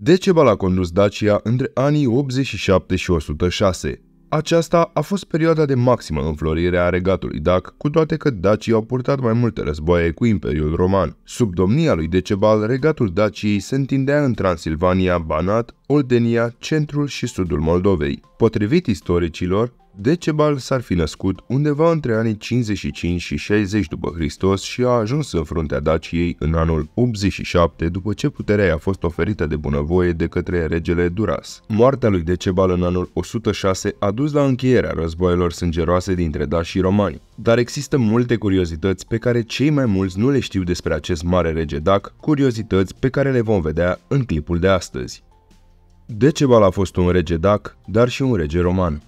Decebal a condus Dacia între anii 87 și 106. Aceasta a fost perioada de maximă înflorire a regatului Dac, cu toate că dacii au purtat mai multe războaie cu Imperiul Roman. Sub domnia lui Decebal, regatul Daciei se întindea în Transilvania, Banat, Oldenia, centrul și sudul Moldovei. Potrivit istoricilor, Decebal s-ar fi născut undeva între anii 55 și 60 după Hristos și a ajuns în fruntea Daciei în anul 87 după ce puterea i-a fost oferită de bunăvoie de către regele Duras. Moartea lui Decebal în anul 106 a dus la încheierea războaielor sângeroase dintre daci și romani, dar există multe curiozități pe care cei mai mulți nu le știu despre acest mare rege dac, curiozități pe care le vom vedea în clipul de astăzi. Decebal a fost un rege dac, dar și un rege roman.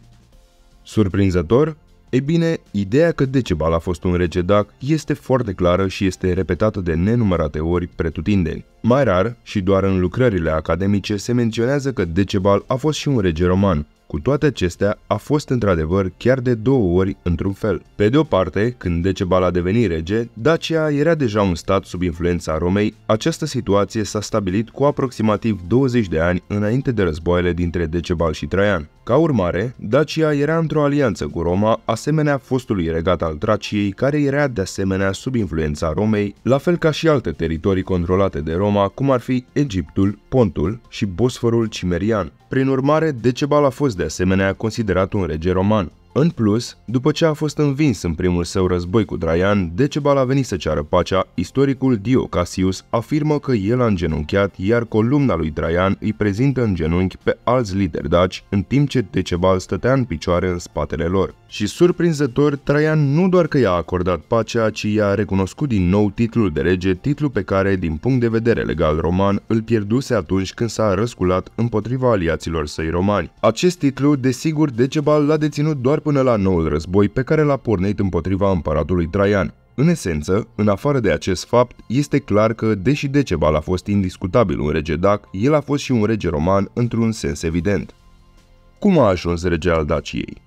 Surprinzător? E bine, ideea că Decebal a fost un rege dac este foarte clară și este repetată de nenumărate ori pretutindeni. Mai rar, și doar în lucrările academice, se menționează că Decebal a fost și un rege roman, cu toate acestea, a fost într-adevăr chiar de două ori într-un fel. Pe de o parte, când Decebal a devenit rege, Dacia era deja un stat sub influența Romei, această situație s-a stabilit cu aproximativ 20 de ani înainte de războaiele dintre Decebal și Traian. Ca urmare, Dacia era într-o alianță cu Roma, asemenea fostului regat al Traciei, care era de asemenea sub influența Romei, la fel ca și alte teritorii controlate de Roma, cum ar fi Egiptul, Pontul și Bosforul Cimerian. Prin urmare, Decebal a fost de asemenea considerat un rege roman. În plus, după ce a fost învins în primul său război cu Traian, Decebal a venit să ceară pacea, istoricul Dio Cassius afirmă că el a îngenunchiat, iar columna lui Traian îi prezintă în genunchi pe alți lideri daci, în timp ce Decebal stătea în picioare în spatele lor. Și surprinzător, Traian nu doar că i-a acordat pacea, ci i-a recunoscut din nou titlul de rege, titlu pe care, din punct de vedere legal roman, îl pierduse atunci când s-a răsculat împotriva aliaților săi romani. Acest titlu, desigur, Decebal l-a deținut doar până la noul război pe care l-a pornit împotriva împăratului Traian. În esență, în afară de acest fapt, este clar că, deși Decebal a fost indiscutabil un rege dac, el a fost și un rege roman într-un sens evident. Cum a ajuns rege al Daciei?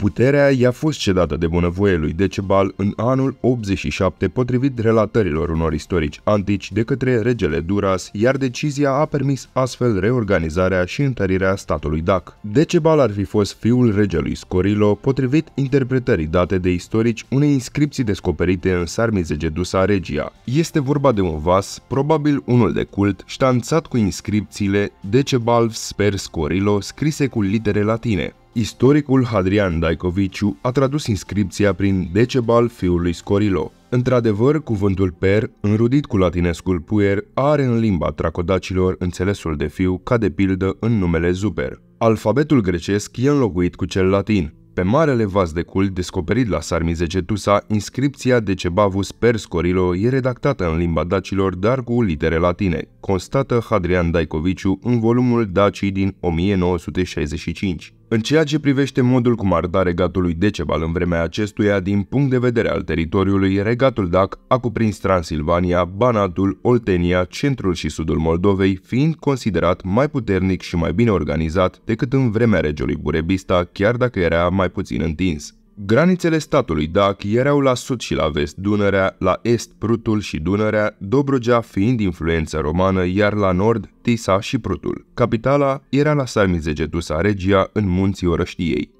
Puterea i-a fost cedată de bunăvoie lui Decebal în anul 87, potrivit relatărilor unor istorici antici de către regele Duras, iar decizia a permis astfel reorganizarea și întărirea statului Dac. Decebal ar fi fost fiul regelui Scorilo, potrivit interpretării date de istorici unei inscripții descoperite în Sarmizege Dusa Regia. Este vorba de un vas, probabil unul de cult, ștanțat cu inscripțiile Decebal sper Scorilo scrise cu litere latine. Istoricul Hadrian Daicoviciu a tradus inscripția prin Decebal fiului Scorilo. Într-adevăr, cuvântul per, înrudit cu latinescul puer, are în limba tracodacilor înțelesul de fiu ca de pildă în numele Zuper. Alfabetul grecesc e înlocuit cu cel latin. Pe marele vas de cult descoperit la Sarmizegetusa, inscripția Decebavus per Scorilo e redactată în limba dacilor, dar cu litere latine, constată Hadrian Daicoviciu în volumul Dacii din 1965. În ceea ce privește modul cum arda regatul Decebal în vremea acestuia, din punct de vedere al teritoriului, regatul Dac a cuprins Transilvania, Banatul, Oltenia, centrul și sudul Moldovei, fiind considerat mai puternic și mai bine organizat decât în vremea regiului Burebista, chiar dacă era mai puțin întins. Granițele statului Dac erau la sud și la vest Dunărea, la est Prutul și Dunărea, Dobrogea fiind influență romană, iar la nord Tisa și Prutul. Capitala era la Sarmizegetusa Regia, în munții Orăștiei.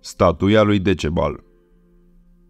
Statuia lui Decebal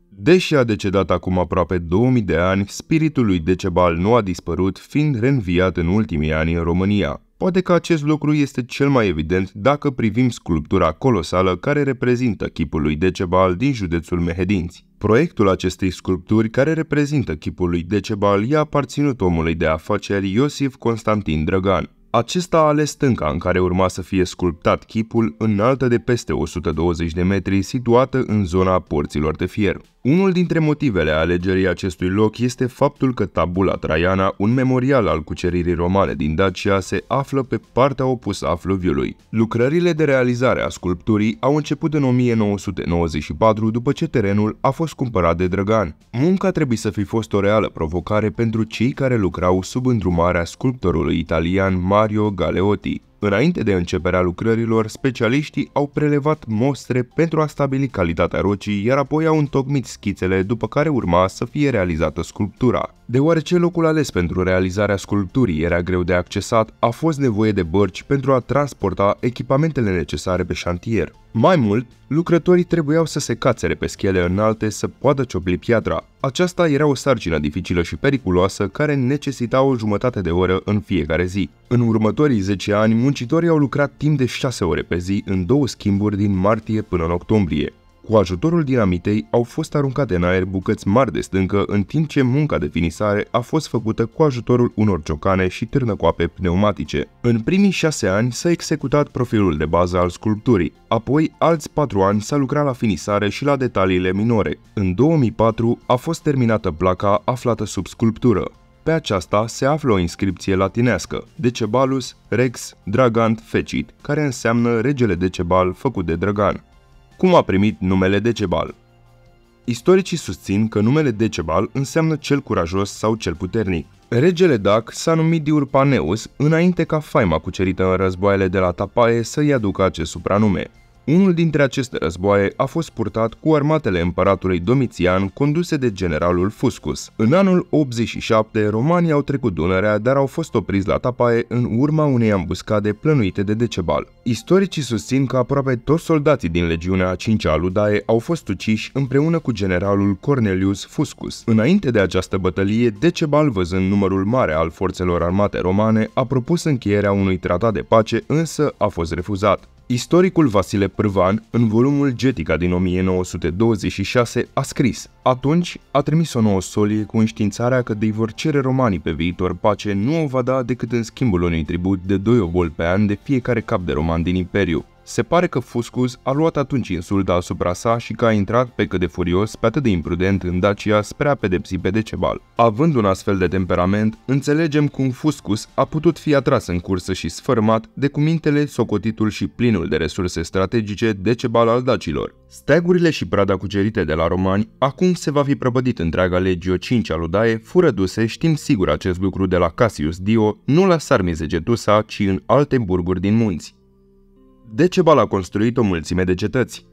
Deși a decedat acum aproape 2000 de ani, spiritul lui Decebal nu a dispărut, fiind renviat în ultimii ani în România. Poate că acest lucru este cel mai evident dacă privim sculptura colosală care reprezintă chipul lui Decebal din județul Mehedinți. Proiectul acestei sculpturi, care reprezintă chipul lui Decebal, i-a aparținut omului de afaceri Iosif Constantin Drăgan. Acesta a ales stânca în care urma să fie sculptat chipul, înaltă de peste 120 de metri, situată în zona porților de fier. Unul dintre motivele alegerii acestui loc este faptul că tabula Traiana, un memorial al cuceririi romane din Dacia, se află pe partea opusă a fluviului. Lucrările de realizare a sculpturii au început în 1994 după ce terenul a fost cumpărat de Drăgan. Munca trebuie să fi fost o reală provocare pentru cei care lucrau sub îndrumarea sculptorului italian Mario Galeotti. Înainte de începerea lucrărilor, specialiștii au prelevat mostre pentru a stabili calitatea rocii, iar apoi au întocmit schițele, după care urma să fie realizată sculptura. Deoarece locul ales pentru realizarea sculpturii era greu de accesat, a fost nevoie de bărci pentru a transporta echipamentele necesare pe șantier. Mai mult, lucrătorii trebuiau să se cațere pe schele înalte să poată ciobli piatra. Aceasta era o sarcină dificilă și periculoasă care necesita o jumătate de oră în fiecare zi. În următorii 10 ani, muncitorii au lucrat timp de 6 ore pe zi în două schimburi din martie până în octombrie. Cu ajutorul dinamitei au fost aruncate în aer bucăți mari de stâncă, în timp ce munca de finisare a fost făcută cu ajutorul unor ciocane și târnăcoape pneumatice. În primii șase ani s-a executat profilul de bază al sculpturii, apoi alți patru ani s-a lucrat la finisare și la detaliile minore. În 2004 a fost terminată placa aflată sub sculptură. Pe aceasta se află o inscripție latinească, Decebalus Rex Dragant Fecit, care înseamnă regele Decebal făcut de Dragan cum a primit numele Decebal. Istoricii susțin că numele Decebal înseamnă cel curajos sau cel puternic. Regele Dac s-a numit Diurpaneus înainte ca faima cucerită în războaiele de la Tapae să-i aducă acest supranume. Unul dintre aceste războaie a fost purtat cu armatele împăratului Domitian conduse de generalul Fuscus. În anul 87, romanii au trecut Dunărea, dar au fost opriți la Tapaie în urma unei ambuscade plănuite de Decebal. Istoricii susțin că aproape toți soldații din legiunea a 5 a Ludae au fost uciși împreună cu generalul Cornelius Fuscus. Înainte de această bătălie, Decebal, văzând numărul mare al forțelor armate romane, a propus încheierea unui tratat de pace, însă a fost refuzat. Istoricul Vasile Pârvan, în volumul Getica din 1926, a scris Atunci a trimis o nouă solie cu înștiințarea că de vor cere romanii pe viitor pace nu o va da decât în schimbul unui tribut de doi obol pe an de fiecare cap de roman din imperiu. Se pare că Fuscus a luat atunci insulta asupra sa și că a intrat pe cât de furios, pe atât de imprudent în Dacia spre a pedepsi pe Decebal. Având un astfel de temperament, înțelegem cum Fuscus a putut fi atras în cursă și sfărmat de cumintele, socotitul și plinul de resurse strategice Decebal al dacilor. Steagurile și prada cucerite de la romani, acum se va fi prăbădit întreaga legio 5 al Udae, fură duse, știm sigur acest lucru de la Cassius Dio, nu la Sarmizegetusa, ci în alte burguri din munți. Decebal a construit o mulțime de cetăți.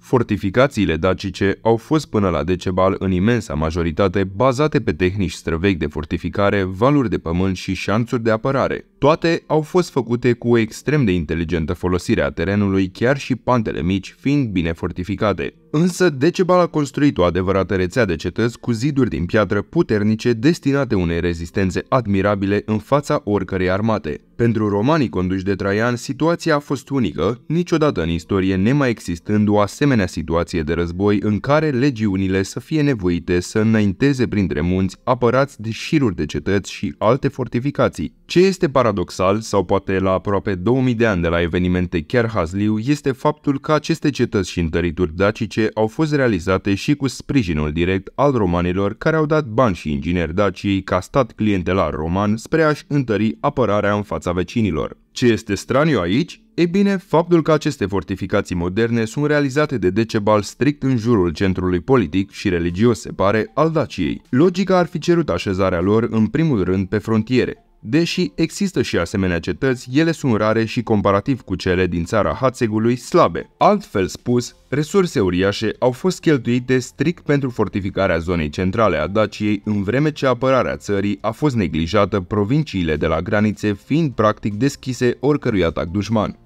Fortificațiile dacice au fost până la Decebal în imensa majoritate bazate pe tehnici străvechi de fortificare, valuri de pământ și șanțuri de apărare. Toate au fost făcute cu o extrem de inteligentă folosire a terenului, chiar și pantele mici fiind bine fortificate. Însă Decebal a construit o adevărată rețea de cetăți cu ziduri din piatră puternice destinate unei rezistențe admirabile în fața oricărei armate. Pentru romanii conduși de Traian, situația a fost unică, niciodată în istorie nemai existând o asemenea situație de război în care legiunile să fie nevoite să înainteze printre munți apărați de șiruri de cetăți și alte fortificații. Ce este paradoxal, sau poate la aproape 2000 de ani de la evenimente chiar hazliu, este faptul că aceste cetăți și întărituri dacice dace au fost realizate și cu sprijinul direct al romanilor care au dat bani și ingineri Daciei ca stat clientelar roman spre a-și întări apărarea în fața vecinilor. Ce este straniu aici? E bine, faptul că aceste fortificații moderne sunt realizate de Decebal strict în jurul centrului politic și religios, se pare, al Daciei. Logica ar fi cerut așezarea lor în primul rând pe frontiere, Deși există și asemenea cetăți, ele sunt rare și comparativ cu cele din țara Hațegului slabe. Altfel spus, resurse uriașe au fost cheltuite strict pentru fortificarea zonei centrale a Daciei, în vreme ce apărarea țării a fost neglijată, provinciile de la granițe fiind practic deschise oricărui atac dușman.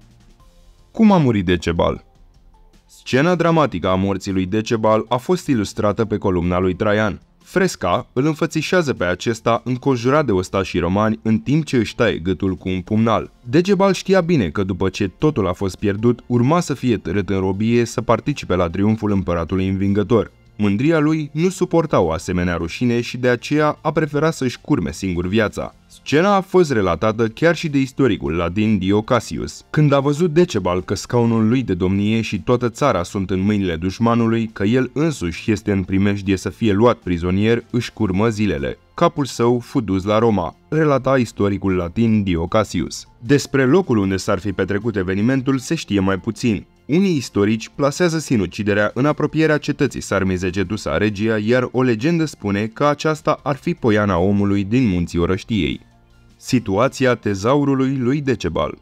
Cum a murit Decebal? Scena dramatică a morții lui Decebal a fost ilustrată pe columna lui Traian. Fresca îl înfățișează pe acesta înconjurat de ostașii romani în timp ce își taie gâtul cu un pumnal. Degebal știa bine că după ce totul a fost pierdut, urma să fie târât în robie să participe la triumful împăratului învingător. Mândria lui nu suporta o asemenea rușine și de aceea a preferat să-și curme singur viața. Scena a fost relatată chiar și de istoricul latin Dio Cassius. Când a văzut Decebal că scaunul lui de domnie și toată țara sunt în mâinile dușmanului, că el însuși este în primejdie să fie luat prizonier, își curmă zilele capul său fu dus la Roma, relata istoricul latin Dio Cassius. Despre locul unde s-ar fi petrecut evenimentul se știe mai puțin. Unii istorici plasează sinuciderea în apropierea cetății Sarmizegetusa Regia, iar o legendă spune că aceasta ar fi poiana omului din munții orăștiei situația tezaurului lui Decebal.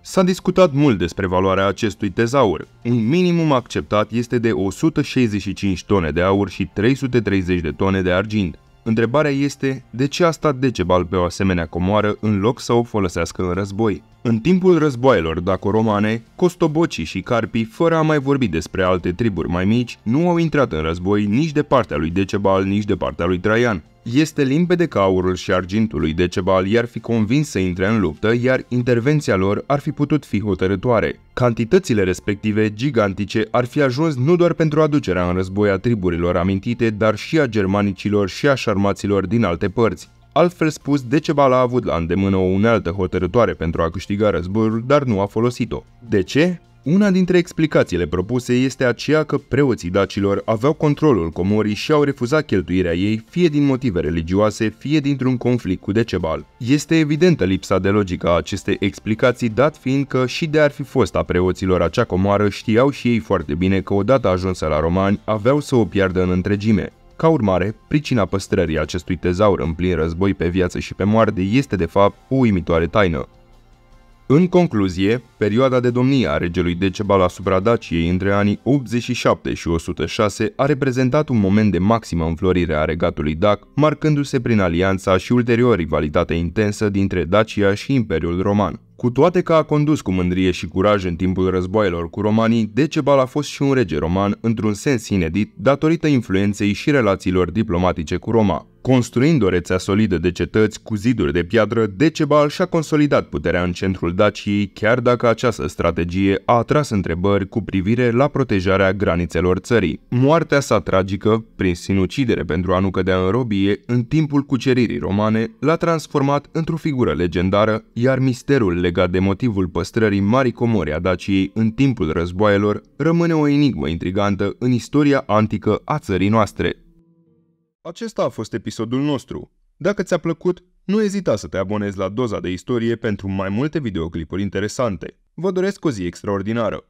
S-a discutat mult despre valoarea acestui tezaur. Un minimum acceptat este de 165 tone de aur și 330 de tone de argint. Întrebarea este de ce a stat Decebal pe o asemenea comoară în loc să o folosească în război. În timpul războaielor dacoromane, costobocii și carpii, fără a mai vorbi despre alte triburi mai mici, nu au intrat în război nici de partea lui Decebal, nici de partea lui Traian. Este limpede că aurul și argintul lui Decebal i-ar fi convins să intre în luptă, iar intervenția lor ar fi putut fi hotărătoare. Cantitățile respective gigantice ar fi ajuns nu doar pentru aducerea în război a triburilor amintite, dar și a germanicilor și a șarmaților din alte părți. Altfel spus, Decebal a avut la îndemână o unealtă hotărătoare pentru a câștiga războiul, dar nu a folosit-o. De ce? Una dintre explicațiile propuse este aceea că preoții dacilor aveau controlul comorii și au refuzat cheltuirea ei, fie din motive religioase, fie dintr-un conflict cu Decebal. Este evidentă lipsa de logică a acestei explicații, dat fiind că și de ar fi fost a preoților acea comoară, știau și ei foarte bine că odată ajunsă la romani, aveau să o piardă în întregime. Ca urmare, pricina păstrării acestui tezaur în plin război pe viață și pe moarte este de fapt o uimitoare taină. În concluzie, perioada de domnie a regelui Decebal asupra Daciei între anii 87 și 106 a reprezentat un moment de maximă înflorire a regatului Dac, marcându-se prin alianța și ulterior rivalitatea intensă dintre Dacia și Imperiul Roman. Cu toate că a condus cu mândrie și curaj în timpul războaielor cu romanii, Decebal a fost și un rege roman într-un sens inedit datorită influenței și relațiilor diplomatice cu Roma. Construind o rețea solidă de cetăți cu ziduri de piatră, Decebal și-a consolidat puterea în centrul Daciei, chiar dacă această strategie a atras întrebări cu privire la protejarea granițelor țării. Moartea sa tragică, prin sinucidere pentru a nu cădea în robie, în timpul cuceririi romane, l-a transformat într-o figură legendară, iar misterul legat de motivul păstrării Marii Comori a Daciei în timpul războaielor rămâne o enigmă intrigantă în istoria antică a țării noastre. Acesta a fost episodul nostru. Dacă ți-a plăcut, nu ezita să te abonezi la doza de istorie pentru mai multe videoclipuri interesante. Vă doresc o zi extraordinară!